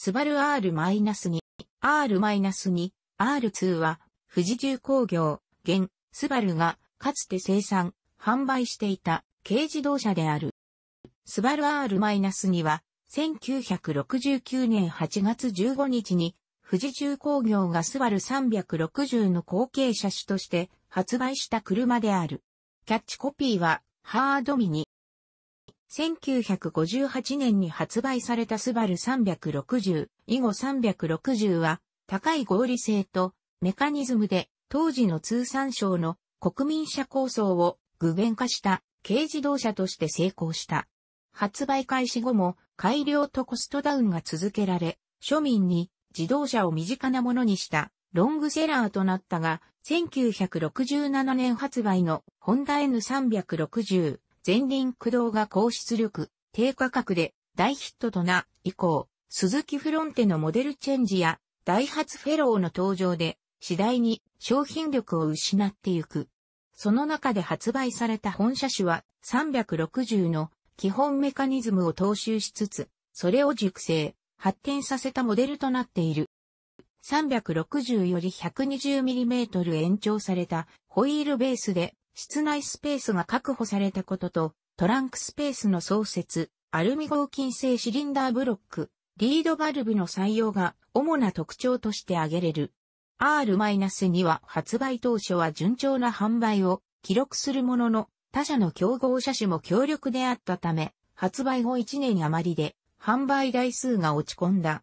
スバル R-2、R-2、R2 は、富士重工業、現、スバルが、かつて生産、販売していた、軽自動車である。スバル R-2 は、1969年8月15日に、富士重工業がスバル360の後継車種として発売した車である。キャッチコピーは、ハードミニ。1958年に発売されたスバル360、以後360は、高い合理性とメカニズムで、当時の通産省の国民車構想を具現化した軽自動車として成功した。発売開始後も改良とコストダウンが続けられ、庶民に自動車を身近なものにしたロングセラーとなったが、1967年発売のホンダ N360 前輪駆動が高出力、低価格で大ヒットとな、以降、鈴木フロンテのモデルチェンジや、ダイハツフェローの登場で、次第に商品力を失ってゆく。その中で発売された本車種は360の基本メカニズムを踏襲しつつ、それを熟成、発展させたモデルとなっている。360より 120mm 延長されたホイールベースで室内スペースが確保されたことと、トランクスペースの創設、アルミ合金製シリンダーブロック、リードバルブの採用が主な特徴として挙げれる。R-2 は発売当初は順調な販売を記録するものの、他社の競合車種も強力であったため、発売後1年余りで販売台数が落ち込んだ。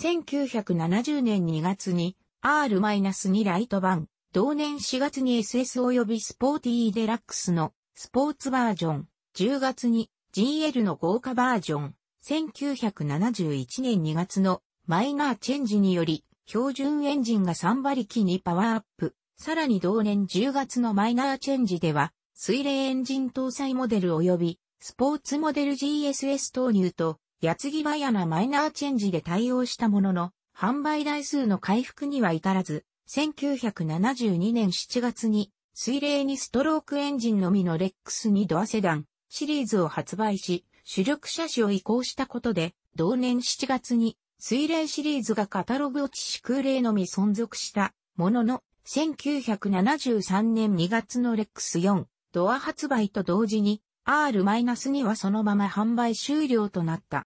1970年2月に R-2 ライト版同年4月に SS 及びスポーティーデラックスのスポーツバージョン、10月に GL の豪華バージョン、1971年2月のマイナーチェンジにより、標準エンジンが3馬力にパワーアップ。さらに同年10月のマイナーチェンジでは、水冷エンジン搭載モデル及び、スポーツモデル GSS 投入と、矢継ぎ早なマイナーチェンジで対応したものの、販売台数の回復には至らず、1972年7月に、水冷にストロークエンジンのみのレックス2ドアセダンシリーズを発売し、主力車種を移行したことで、同年7月に、水冷シリーズがカタログ落ちし空冷のみ存続したものの、1973年2月のレックス4ドア発売と同時に R-2 はそのまま販売終了となった。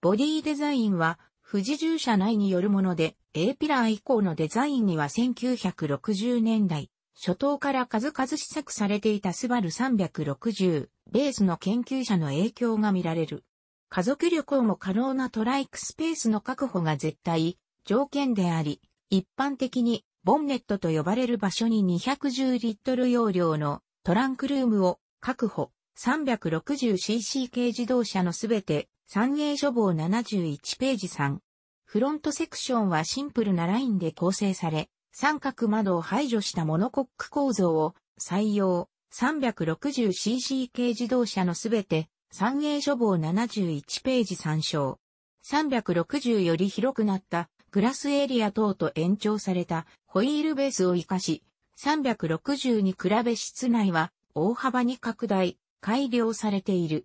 ボディデザインは富士従者内によるもので、A ピラー以降のデザインには1960年代、初頭から数々試作されていたスバル360、ベースの研究者の影響が見られる。家族旅行も可能なトライクスペースの確保が絶対、条件であり、一般的にボンネットと呼ばれる場所に210リットル容量のトランクルームを確保 360cc 軽自動車のすべて三英書房71ページ3。フロントセクションはシンプルなラインで構成され、三角窓を排除したモノコック構造を採用 360cc 系自動車のすべて三英書房71ページ参照。360より広くなったグラスエリア等と延長されたホイールベースを活かし、360に比べ室内は大幅に拡大、改良されている。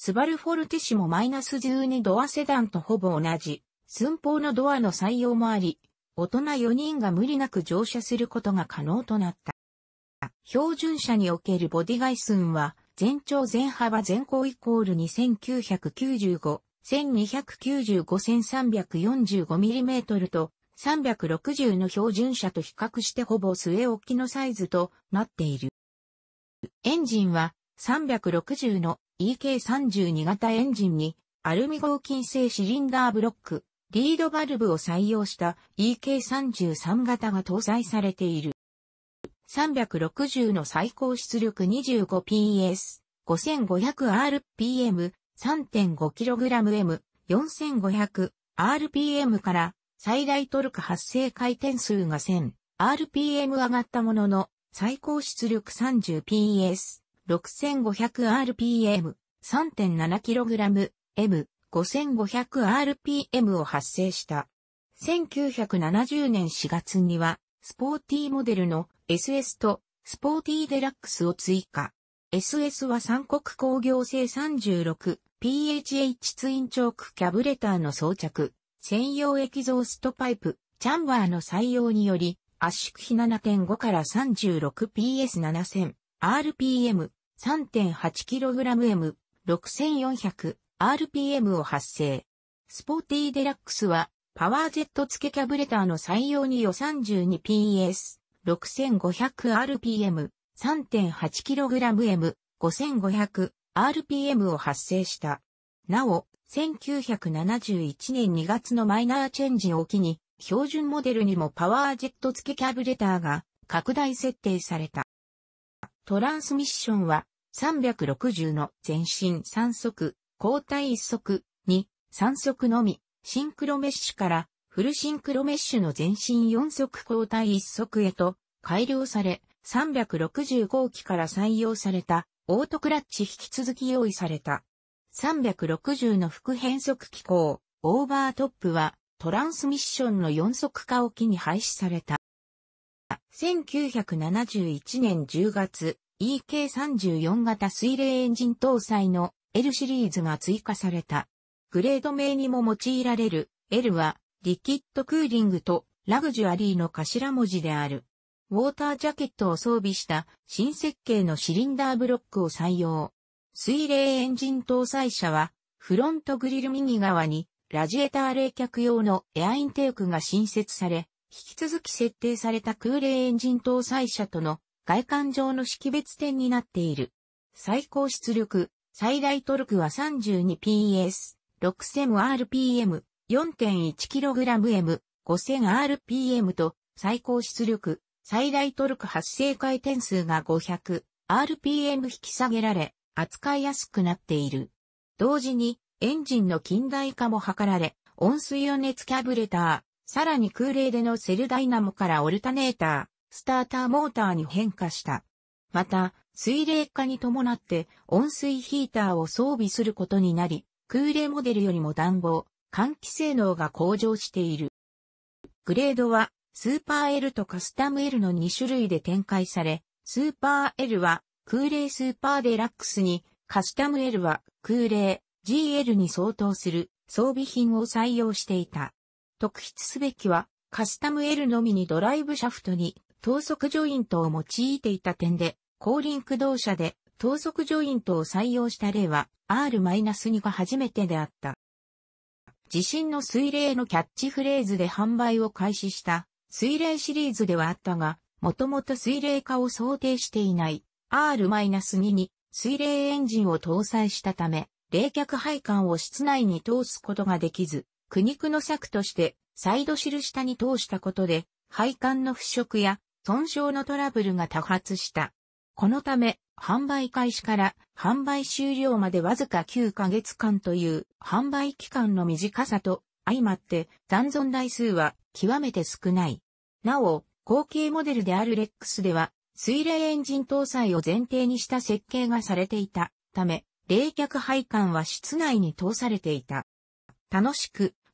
スバルフォルティシモ -12 ドアセダンとほぼ同じ、寸法のドアの採用もあり、大人4人が無理なく乗車することが可能となった。標準車におけるボディ外寸は、全長全幅全高イコール2995、1295-1345mm と、360の標準車と比較してほぼ末置きのサイズとなっている。エンジンは360の EK32 型エンジンにアルミ合金製シリンダーブロック、リードバルブを採用した EK33 型が搭載されている。360の最高出力 25PS、5500rpm、3.5kgm、4500rpm から最大トルク発生回転数が 1000rpm 上がったものの最高出力 30PS、6500rpm、3.7kg、M、5500rpm を発生した。1970年4月には、スポーティーモデルの SS とスポーティーデラックスを追加。SS は三国工業製 36PHH ツインチョークキャブレターの装着、専用エキゾーストパイプ、チャンバーの採用により、圧縮比7.5から 36PS7000、RPM、3.8kgM6400RPM を発生。スポーティーデラックスはパワージェット付けキャブレターの採用によ 32PS6500RPM 3.8kgM5500RPM を発生した。なお、1971年2月のマイナーチェンジを機に、標準モデルにもパワージェット付けキャブレターが拡大設定された。トランスミッションは、360の全身3速、交代1速、2、3速のみ、シンクロメッシュから、フルシンクロメッシュの全身4速交代1速へと、改良され、360号機から採用された、オートクラッチ引き続き用意された。360の副変速機構、オーバートップは、トランスミッションの4速化を機に廃止された。1971年10月、EK34 型水冷エンジン搭載の L シリーズが追加された。グレード名にも用いられる L は、リキッドクーリングとラグジュアリーの頭文字である。ウォータージャケットを装備した新設計のシリンダーブロックを採用。水冷エンジン搭載車は、フロントグリル右側にラジエーター冷却用のエアインテークが新設され、引き続き設定された空冷エンジン搭載車との外観上の識別点になっている。最高出力、最大トルクは 32PS、6000rpm、4.1kgm、5000rpm と最高出力、最大トルク発生回転数が 500rpm 引き下げられ、扱いやすくなっている。同時に、エンジンの近代化も図られ、温水予熱キャブレター、さらに空冷でのセルダイナモからオルタネーター、スターターモーターに変化した。また、水冷化に伴って温水ヒーターを装備することになり、空冷モデルよりも暖房、換気性能が向上している。グレードは、スーパー L とカスタム L の2種類で展開され、スーパー L は空冷スーパーデラックスに、カスタム L は空冷 GL に相当する装備品を採用していた。特筆すべきは、カスタム L のみにドライブシャフトに等速ジョイントを用いていた点で、後輪駆動車で等速ジョイントを採用した例は R-2 が初めてであった。自身の水冷のキャッチフレーズで販売を開始した水冷シリーズではあったが、もともと水冷化を想定していない R-2 に水冷エンジンを搭載したため、冷却配管を室内に通すことができず、苦肉の策として、サイドシル下に通したことで、配管の腐食や損傷のトラブルが多発した。このため、販売開始から販売終了までわずか9ヶ月間という販売期間の短さと相まって残存台数は極めて少ない。なお、後継モデルであるレックスでは水冷エンジン搭載を前提にした設計がされていたため、冷却配管は室内に通されていた。楽しく